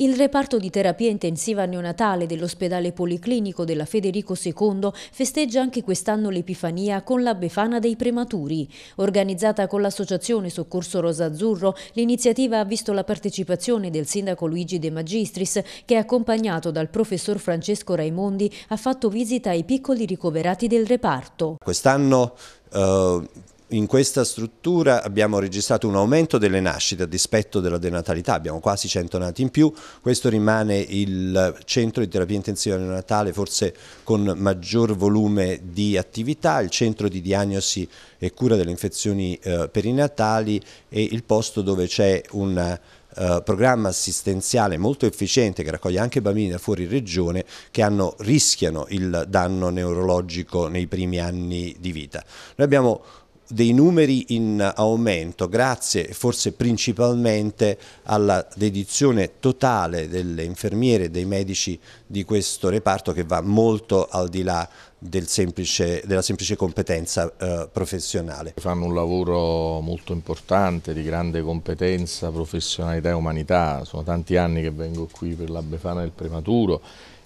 Il reparto di terapia intensiva neonatale dell'ospedale policlinico della Federico II festeggia anche quest'anno l'Epifania con la Befana dei Prematuri. Organizzata con l'associazione Soccorso Rosa Azzurro, l'iniziativa ha visto la partecipazione del sindaco Luigi De Magistris che accompagnato dal professor Francesco Raimondi ha fatto visita ai piccoli ricoverati del reparto. Quest'anno eh, in questa struttura abbiamo registrato un aumento delle nascite a dispetto della denatalità, abbiamo quasi 100 nati in più, questo rimane il centro di terapia intensiva neonatale forse con maggior volume di attività, il centro di diagnosi e cura delle infezioni eh, perinatali e il posto dove c'è un eh, programma assistenziale molto efficiente che raccoglie anche bambini da fuori regione che hanno, rischiano il danno neurologico nei primi anni di vita. Noi abbiamo dei numeri in aumento grazie forse principalmente alla dedizione totale delle infermiere e dei medici di questo reparto che va molto al di là del semplice, della semplice competenza eh, professionale. Fanno un lavoro molto importante, di grande competenza, professionalità e umanità, sono tanti anni che vengo qui per la Befana del Prematuro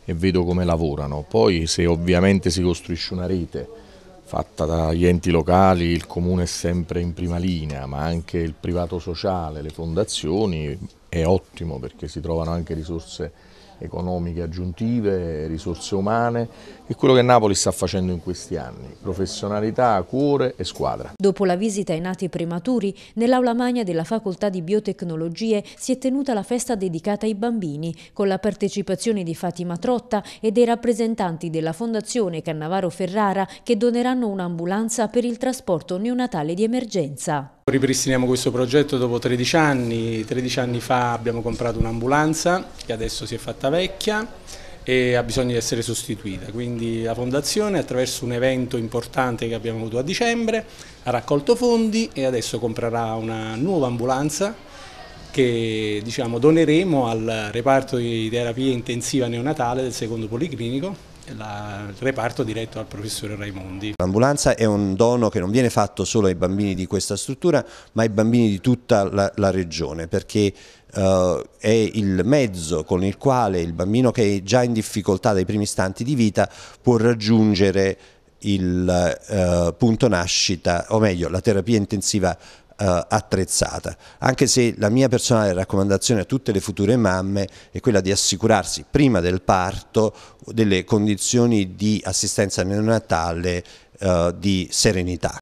e vedo come lavorano, poi se ovviamente si costruisce una rete fatta dagli enti locali, il comune è sempre in prima linea, ma anche il privato sociale, le fondazioni, è ottimo perché si trovano anche risorse economiche aggiuntive, risorse umane, è quello che Napoli sta facendo in questi anni, professionalità, cuore e squadra. Dopo la visita ai nati prematuri, nell'aula magna della Facoltà di Biotecnologie si è tenuta la festa dedicata ai bambini, con la partecipazione di Fatima Trotta e dei rappresentanti della Fondazione Cannavaro Ferrara che doneranno un'ambulanza per il trasporto neonatale di emergenza. Ripristiniamo questo progetto dopo 13 anni, 13 anni fa abbiamo comprato un'ambulanza che adesso si è fatta vecchia e ha bisogno di essere sostituita, quindi la Fondazione attraverso un evento importante che abbiamo avuto a dicembre ha raccolto fondi e adesso comprerà una nuova ambulanza che diciamo, doneremo al reparto di terapia intensiva neonatale del secondo policlinico la, il reparto diretto al professore Raimondi. L'ambulanza è un dono che non viene fatto solo ai bambini di questa struttura ma ai bambini di tutta la, la regione perché eh, è il mezzo con il quale il bambino che è già in difficoltà dai primi istanti di vita può raggiungere il eh, punto nascita, o meglio la terapia intensiva eh, attrezzata, anche se la mia personale raccomandazione a tutte le future mamme è quella di assicurarsi prima del parto delle condizioni di assistenza neonatale eh, di serenità.